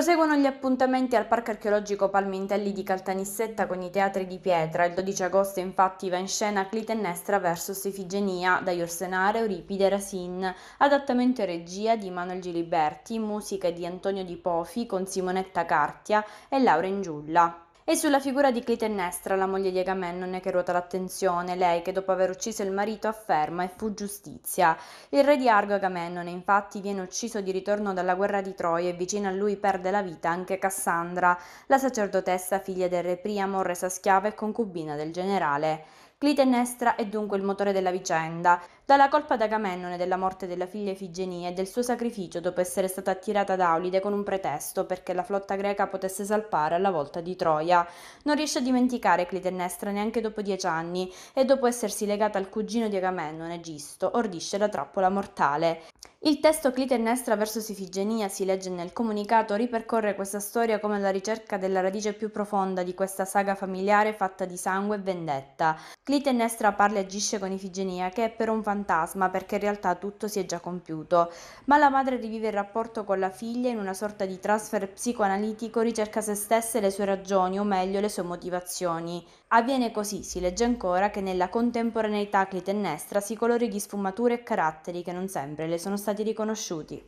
Proseguono gli appuntamenti al Parco archeologico Palmintelli di Caltanissetta con i teatri di pietra. Il 12 agosto infatti va in scena Clitennestra vs Ifigenia da Iorsenare, Euripide, Rasin, adattamento e regia di Manuel Giliberti, musica di Antonio Di Pofi con Simonetta Cartia e Laura Ingiulla. È sulla figura di Clitennestra, la moglie di Agamennone, che ruota l'attenzione, lei che dopo aver ucciso il marito afferma e fu giustizia. Il re di Argo Agamennone infatti viene ucciso di ritorno dalla guerra di Troia e vicino a lui perde la vita anche Cassandra, la sacerdotessa figlia del re Priamo, resa schiava e concubina del generale. Clitennestra è dunque il motore della vicenda. Dalla colpa ad Agamennone della morte della figlia Ifigenia e del suo sacrificio dopo essere stata attirata da Aulide con un pretesto perché la flotta greca potesse salpare alla volta di Troia. Non riesce a dimenticare Clitennestra neanche dopo dieci anni e dopo essersi legata al cugino di Agamennone, Gisto, ordisce la trappola mortale. Il testo Clitennestra verso Ifigenia, si legge nel comunicato, ripercorre questa storia come alla ricerca della radice più profonda di questa saga familiare fatta di sangue e vendetta. Clitennestra parla e agisce con Ifigenia che è per un fantasma perché in realtà tutto si è già compiuto, ma la madre rivive il rapporto con la figlia in una sorta di transfer psicoanalitico, ricerca se stessa e le sue ragioni, o meglio le sue motivazioni. Avviene così, si legge ancora, che nella contemporaneità Clitennestra si colori di sfumature e caratteri che non sempre le sono state stati riconosciuti.